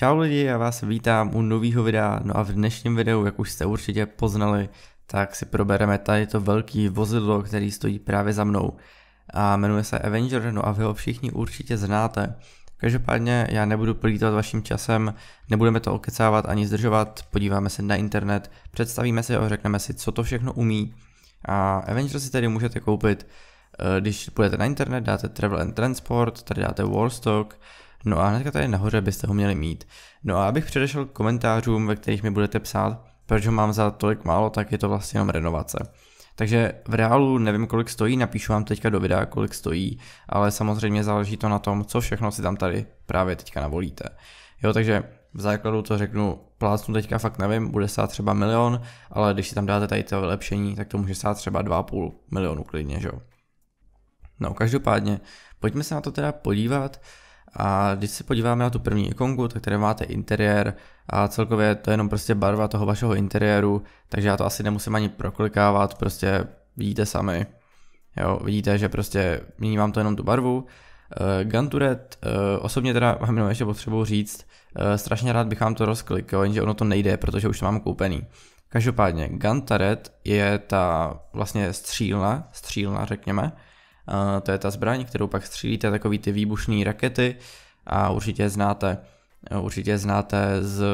Čau lidi, já vás vítám u nového videa, no a v dnešním videu, jak už jste určitě poznali, tak si probereme tady to velký vozidlo, který stojí právě za mnou a jmenuje se Avenger, no a vy ho všichni určitě znáte. Každopádně já nebudu plítat vaším časem, nebudeme to okecávat ani zdržovat, podíváme se na internet, představíme si ho, řekneme si, co to všechno umí a Avenger si tedy můžete koupit, eh, když půjdete na internet, dáte Travel and Transport, tady dáte Warstock, No a hnedka tady nahoře byste ho měli mít. No a abych předešel komentářům, ve kterých mi budete psát, proč ho mám za tolik málo, tak je to vlastně jenom renovace. Takže v reálu nevím, kolik stojí, napíšu vám teďka do videa, kolik stojí, ale samozřejmě záleží to na tom, co všechno si tam tady právě teďka navolíte. Jo, takže v základu to řeknu, plácnu teďka fakt nevím, bude stát třeba milion, ale když si tam dáte tady to vylepšení, tak to může stát třeba 2,5 milionu klidně, že jo. No každopádně, pojďme se na to teda podívat. A když se podíváme na tu první ikonku, tak tady máte interiér a celkově to je jenom prostě barva toho vašeho interiéru, takže já to asi nemusím ani proklikávat, prostě vidíte sami. Jo, vidíte, že prostě mění vám to jenom tu barvu. Uh, eh, Ganturet, uh, eh, osobně teda mám jenom ještě potřebu říct, uh, strašně rád bych vám to rozklik, jenže ono to nejde, protože už to mám koupený. Každopádně, Gantaret je ta vlastně střílna, střílna řekněme, to je ta zbraň, kterou pak střílíte, takový ty výbušné rakety a určitě znáte. Určitě znáte z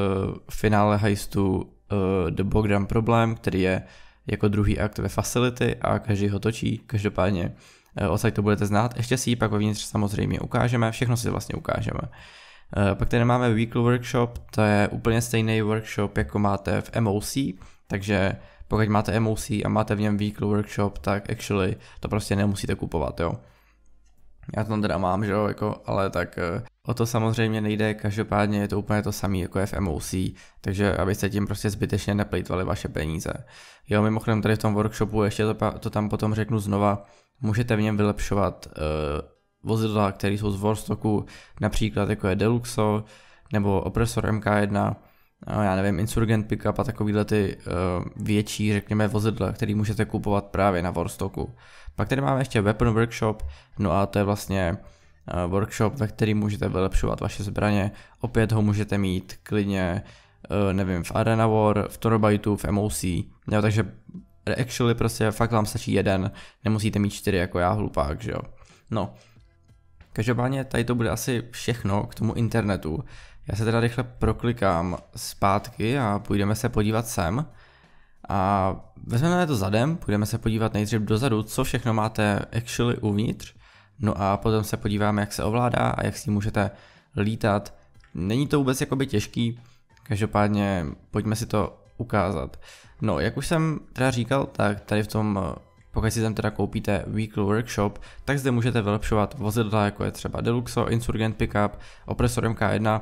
finále heistu uh, The Bogdan Problem, který je jako druhý akt ve Facility a každý ho točí, každopádně uh, odsaď to budete znát, ještě si ji pak vnitř samozřejmě ukážeme, všechno si vlastně ukážeme. Eh, pak tady máme Weekly Workshop, to je úplně stejný workshop, jako máte v MOC, takže pokud máte MOC a máte v něm weekly workshop, tak actually to prostě nemusíte kupovat, jo. Já to tam teda mám, že jo, jako, ale tak eh, o to samozřejmě nejde, každopádně je to úplně to samé, jako je v MOC, takže abyste tím prostě zbytečně neplýtvali vaše peníze. Jo, mimochodem tady v tom workshopu, ještě to, to tam potom řeknu znova, můžete v něm vylepšovat uh, vozidla, které jsou z Vorstoku, například jako je Deluxo, nebo Opressor MK1, No, já nevím, Insurgent Pickup a takovýhle ty uh, větší, řekněme, vozidla, který můžete kupovat právě na Warstoku. Pak tady máme ještě Weapon Workshop, no a to je vlastně uh, workshop, ve kterém můžete vylepšovat vaše zbraně. Opět ho můžete mít klidně, uh, nevím, v Arena War, v Torobajtu, v MOC, No takže actually prostě fakt vám stačí jeden, nemusíte mít čtyři jako já hlupák, že jo. No, Každopádně tady to bude asi všechno k tomu internetu. Já se teda rychle proklikám zpátky a půjdeme se podívat sem. A vezmeme to zadem, půjdeme se podívat nejdřív dozadu, co všechno máte actually uvnitř. No a potom se podíváme, jak se ovládá a jak s tím můžete lítat. Není to vůbec jakoby těžký, každopádně pojďme si to ukázat. No, jak už jsem teda říkal, tak tady v tom, pokud si tam teda koupíte Weekly Workshop, tak zde můžete vylepšovat vozidla, jako je třeba Deluxo, Insurgent Pickup, Opressorem K1,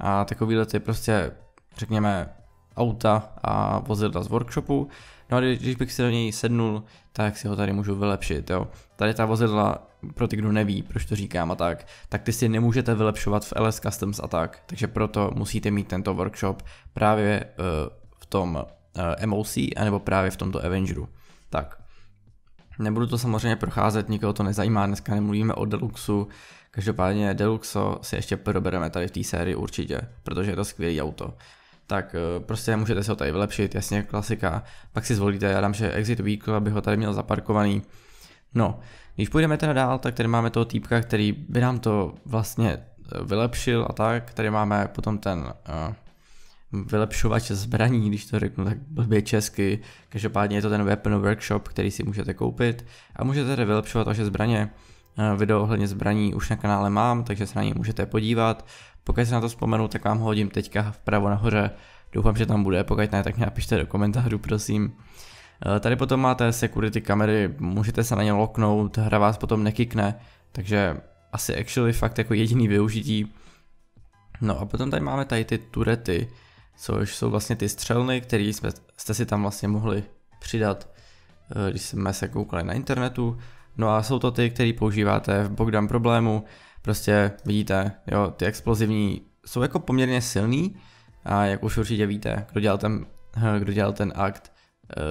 a takovýhle ty prostě, řekněme, auta a vozidla z workshopu. No a když bych si do něj sednul, tak si ho tady můžu vylepšit, jo. Tady ta vozidla, pro ty, kdo neví, proč to říkám a tak, tak ty si nemůžete vylepšovat v LS Customs a tak, takže proto musíte mít tento workshop právě uh, v tom uh, eh, MOC, anebo právě v tomto Avengeru. Tak, Nebudu to samozřejmě procházet, nikoho to nezajímá, dneska nemluvíme o Deluxu, každopádně Deluxo si ještě probereme tady v té sérii určitě, protože je to skvělý auto. Tak eh, prostě můžete se ho tady vylepšit, jasně klasika, pak si zvolíte, já dám, že exit vehicle, abych ho tady měl zaparkovaný. No, když půjdeme teda dál, tak tady máme toho týpka, který by nám to vlastně eh, vylepšil a tak, tady máme potom ten uh, vylepšovač zbraní, když to řeknu tak blbě česky. Každopádně je to ten Weapon Workshop, který si můžete koupit a můžete tedy vylepšovat vaše zbraně. Eh, video ohledně zbraní už na kanále mám, takže se na ně můžete podívat. Pokud se na to vzpomenu, tak vám ho hodím teďka vpravo nahoře. Doufám, že tam bude, pokud ne, tak mě napište do komentářů, prosím. Eh, tady potom máte security kamery, můžete se na ně loknout, hra vás potom nekikne, takže asi actually fakt jako jediný využití. No a potom tady máme tady ty turety, což jsou vlastně ty střelny, které jsme, jste si tam vlastně mohli přidat, eh, když jsme se koukali na internetu. No a jsou to ty, které používáte v Bogdan problému, prostě vidíte, jo, ty explozivní jsou jako poměrně silný a jak už určitě víte, kdo dělal ten, eh, kdo dělal ten akt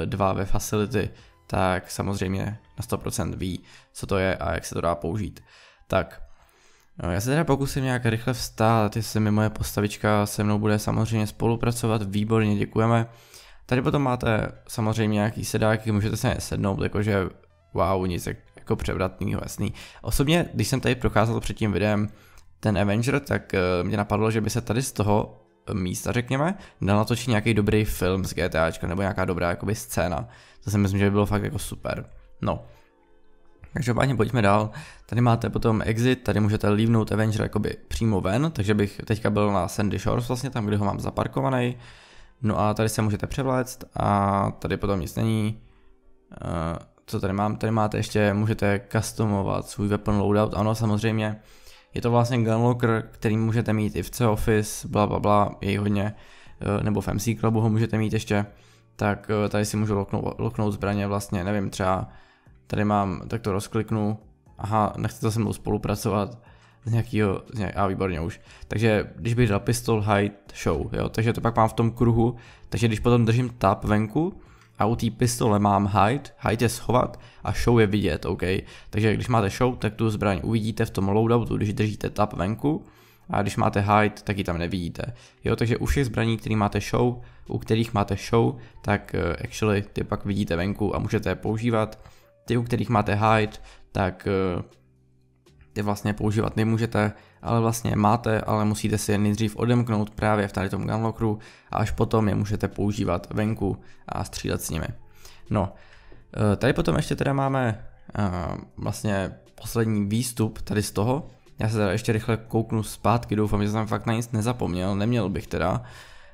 2 eh, ve Facility, tak samozřejmě na 100% ví, co to je a jak se to dá použít. Tak, No, já se teda pokusím nějak rychle vstát, jestli mi moje postavička se mnou bude samozřejmě spolupracovat, výborně, děkujeme. Tady potom máte samozřejmě nějaký sedáky, můžete se sednout, jakože wow, nic jako převratného, jasný. Osobně, když jsem tady procházel před tím videem ten Avenger, tak eh, mě napadlo, že by se tady z toho eh, místa, řekněme, dal natočit nějaký dobrý film z GTAčka nebo nějaká dobrá jakoby scéna. To si myslím, že by bylo fakt jako super. No, Každopádně pojďme dál. Tady máte potom exit, tady můžete lívnout Avenger jakoby přímo ven, takže bych teďka byl na Sandy Shores vlastně, tam kde ho mám zaparkovaný. No a tady se můžete převléct a tady potom nic není. Uh, co tady mám? Tady máte ještě, můžete customovat svůj weapon loadout, ano samozřejmě. Je to vlastně gunlocker, který můžete mít i v C-Office, bla bla bla, je hodně, uh, nebo v MC Clubu ho můžete mít ještě. Tak uh, tady si můžu loknout, loknout zbraně vlastně, nevím, třeba tady mám, tak to rozkliknu, aha, nechcete se mnou spolupracovat, z nějakého, z nějak, a výborně už. Takže když bych dal pistol hide show, jo, takže to pak mám v tom kruhu, takže když potom držím tab venku a u té pistole mám hide, hide je schovat a show je vidět, OK. Takže když máte show, tak tu zbraň uvidíte v tom loadoutu, když držíte tab venku a když máte hide, tak ji tam nevidíte. Jo, takže u všech zbraní, které máte show, u kterých máte show, tak eh, actually ty pak vidíte venku a můžete je používat ty, u kterých máte hide, tak ty eh, vlastně používat nemůžete, ale vlastně máte, ale musíte si je nejdřív odemknout právě v tady tom gunlockeru a až potom je můžete používat venku a střílet s nimi. No, eh, tady potom ještě teda máme eh, vlastně poslední výstup tady z toho. Já se teda ještě rychle kouknu zpátky, doufám, že jsem fakt na nic nezapomněl, neměl bych teda.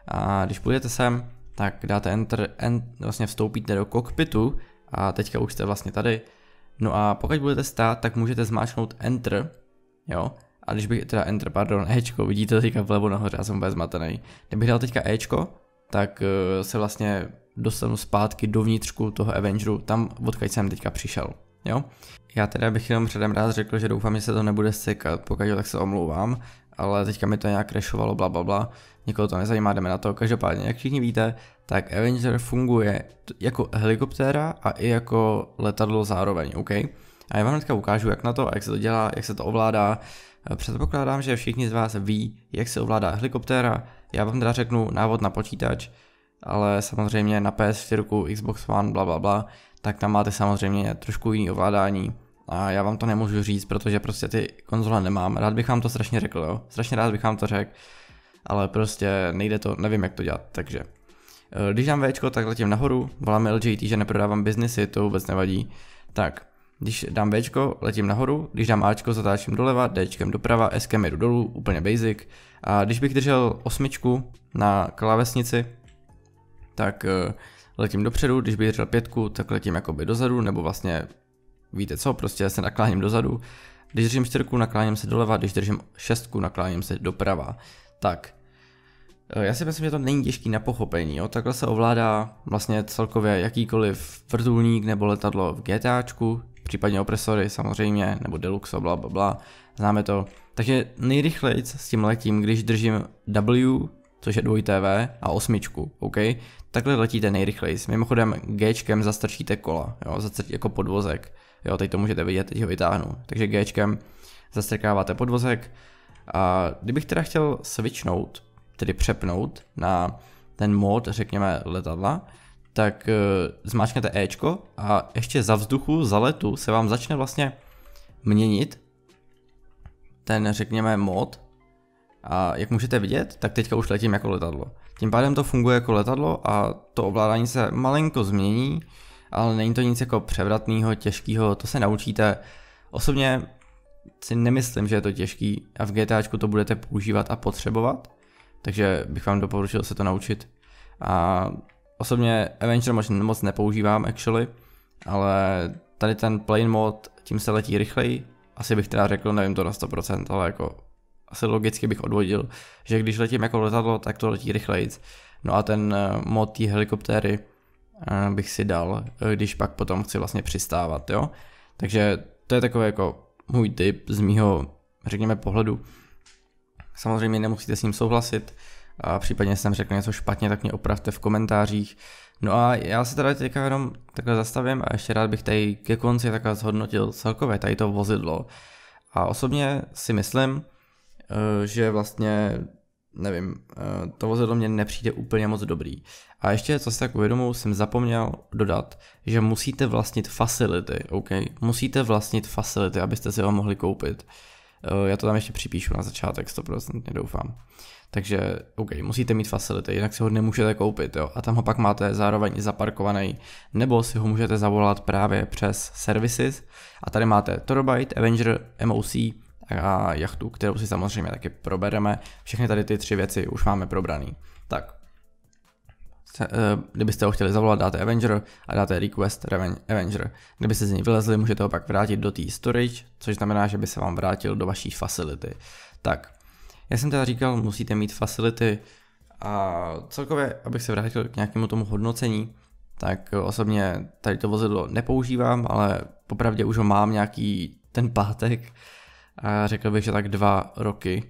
A když půjdete sem, tak dáte enter, en, vlastně vstoupíte do kokpitu a teďka už jste vlastně tady. No a pokud budete stát, tak můžete zmáčknout Enter, jo, a když bych teda Enter, pardon, Ečko, vidíte teďka vlevo nahoře, já jsem úplně zmatený. Kdybych dal teďka Ečko, tak eh, se vlastně dostanu zpátky do vnitřku toho Avengeru, tam odkud jsem teďka přišel. Jo? Já teda bych jenom předem rád řekl, že doufám, že se to nebude sekat, pokud jo, tak se omlouvám, ale teďka mi to nějak crashovalo, bla, bla, bla. Nikoho to nezajímá, jdeme na to. Každopádně, jak všichni víte, tak Avenger funguje jako helikoptéra a i jako letadlo zároveň, OK? A já vám hnedka ukážu, jak na to jak se to dělá, jak se to ovládá. Eh, předpokládám, že všichni z vás ví, jak se ovládá helikoptéra. Já vám teda řeknu návod na počítač, ale samozřejmě na PS4, Xbox One, bla bla bla, tak tam máte samozřejmě trošku jiný ovládání. A já vám to nemůžu říct, protože prostě ty konzole nemám. Rád bych vám to strašně řekl, jo. Strašně rád bych vám to řekl, ale prostě nejde to, nevím jak to dělat, takže Eh, když dám V, tak letím nahoru, voláme LJT, že neprodávám biznesy, to vůbec nevadí. Tak, když dám V, letím nahoru, když dám Ačko, zatáčím doleva, D doprava, s jdu dolů, úplně basic. A když bych držel osmičku na klávesnici, tak eh, letím dopředu, když bych držel pětku, tak letím jakoby dozadu, nebo vlastně víte co, prostě se nakláním dozadu. Když držím čtyřku, nakláním se doleva, když držím šestku, nakláním se doprava. Tak, Eh, já si myslím, že to není těžký na pochopení. Jo? Takhle se ovládá vlastně celkově jakýkoliv vrtulník nebo letadlo v GTAčku, případně opresory samozřejmě, nebo Deluxe, bla, bla, bla. Známe to. Takže nejrychleji s tím letím, když držím W, což je 2TV, a osmičku, OK? Takhle letíte nejrychleji. Mimochodem Gčkem zastrčíte kola, jo? Zastrčí jako podvozek. Jo, teď to můžete vidět, teď ho vytáhnu. Takže Gčkem zastrkáváte podvozek. A kdybych teda chtěl switchnout, tedy přepnout na ten mod, řekněme, letadla, tak eh, zmáčknete Ečko a ještě za vzduchu, za letu se vám začne vlastně měnit ten, řekněme, mod. A jak můžete vidět, tak teďka už letím jako letadlo. Tím pádem to funguje jako letadlo a to ovládání se malinko změní, ale není to nic jako převratného, těžkého, to se naučíte. Osobně si nemyslím, že je to těžký a v GTAčku to budete používat a potřebovat, takže bych vám doporučil se to naučit. A osobně Avenger moc nepoužívám actually, ale tady ten plane mod, tím se letí rychleji, asi bych teda řekl, nevím to na 100%, ale jako asi logicky bych odvodil, že když letím jako letadlo, tak to letí rychleji. No a ten eh, mod té helikoptéry eh, bych si dal, eh, když pak potom chci vlastně přistávat, jo. Takže to je takový jako můj tip z mýho, řekněme, pohledu Samozřejmě nemusíte s ním souhlasit, a případně jsem řekl něco špatně, tak mě opravte v komentářích. No a já se tady teďka jenom takhle zastavím a ještě rád bych tady ke konci takhle zhodnotil celkové tady to vozidlo. A osobně si myslím, eh, že vlastně, nevím, eh, to vozidlo mě nepřijde úplně moc dobrý. A ještě, co si tak uvědomu, jsem zapomněl dodat, že musíte vlastnit facility, OK? Musíte vlastnit facility, abyste si ho mohli koupit. Eh, já to tam ještě připíšu na začátek, 100% doufám. Takže, OK, musíte mít facility, jinak si ho nemůžete koupit, jo. A tam ho pak máte zároveň zaparkovaný, nebo si ho můžete zavolat právě přes services. A tady máte Torobite, Avenger, MOC, a jachtu, kterou si samozřejmě taky probereme. Všechny tady ty tři věci už máme probraný. Tak, Eh, kdybyste ho chtěli zavolat, dáte Avenger a dáte request Avenger. Kdybyste z něj vylezli, můžete ho pak vrátit do té storage, což znamená, že by se vám vrátil do vaší facility. Tak, já jsem teda říkal, musíte mít facility a celkově, abych se vrátil k nějakému tomu hodnocení, tak osobně tady to vozidlo nepoužívám, ale popravdě už ho mám nějaký ten pátek a řekl bych, že tak dva roky.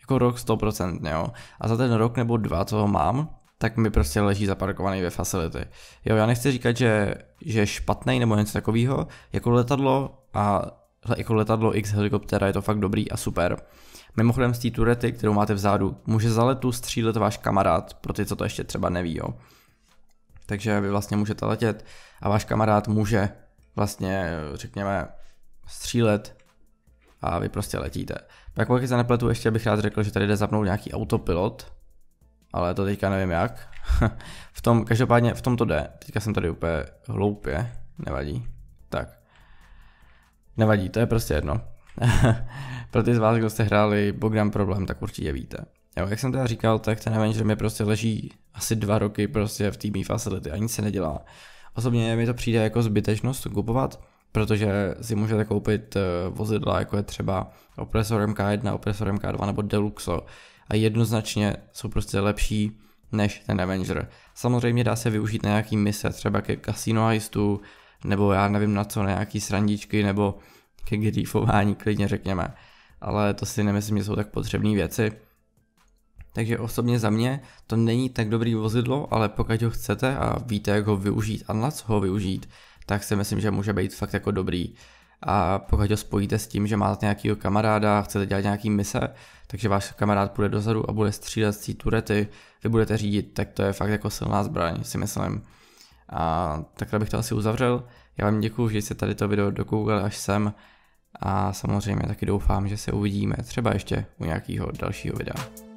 Jako rok 100%, jo. A za ten rok nebo dva, co ho mám, tak mi prostě leží zaparkovaný ve facility. Jo, já nechci říkat, že, je špatný nebo něco takového, jako letadlo a jako letadlo X helikoptera je to fakt dobrý a super. Mimochodem z té turety, kterou máte vzadu, může za letu střílet váš kamarád, pro ty, co to ještě třeba neví, jo. Takže vy vlastně můžete letět a váš kamarád může vlastně, řekněme, střílet a vy prostě letíte. Tak pokud se nepletu, ještě bych rád řekl, že tady jde zapnout nějaký autopilot, ale to teďka nevím jak. v tom, každopádně v tom to jde. Teďka jsem tady úplně hloupě, nevadí. Tak. Nevadí, to je prostě jedno. Pro ty z vás, kdo jste hráli Bogdan Problém, tak určitě víte. Jo, jak jsem teda říkal, tak ten Avenger mi prostě leží asi dva roky prostě v týmí facility a nic se nedělá. Osobně mi to přijde jako zbytečnost kupovat, protože si můžete koupit eh, vozidla, jako je třeba opresor MK1, opresor MK2 nebo Deluxo, a jednoznačně jsou prostě lepší než ten Avenger. Samozřejmě dá se využít na nějaký mise, třeba ke casino heistu, nebo já nevím na co, na nějaký srandičky, nebo ke grifování klidně řekněme. Ale to si nemyslím, že jsou tak potřebné věci. Takže osobně za mě to není tak dobrý vozidlo, ale pokud ho chcete a víte, jak ho využít a na co ho využít, tak si myslím, že může být fakt jako dobrý a pokud ho spojíte s tím, že máte nějakého kamaráda a chcete dělat nějaký mise, takže váš kamarád půjde dozadu a bude střílet z té turety, vy budete řídit, tak to je fakt jako silná zbraň, si myslím. A takhle bych to asi uzavřel. Já vám děkuji, že jste tady to video dokoukali až sem a samozřejmě taky doufám, že se uvidíme třeba ještě u nějakého dalšího videa.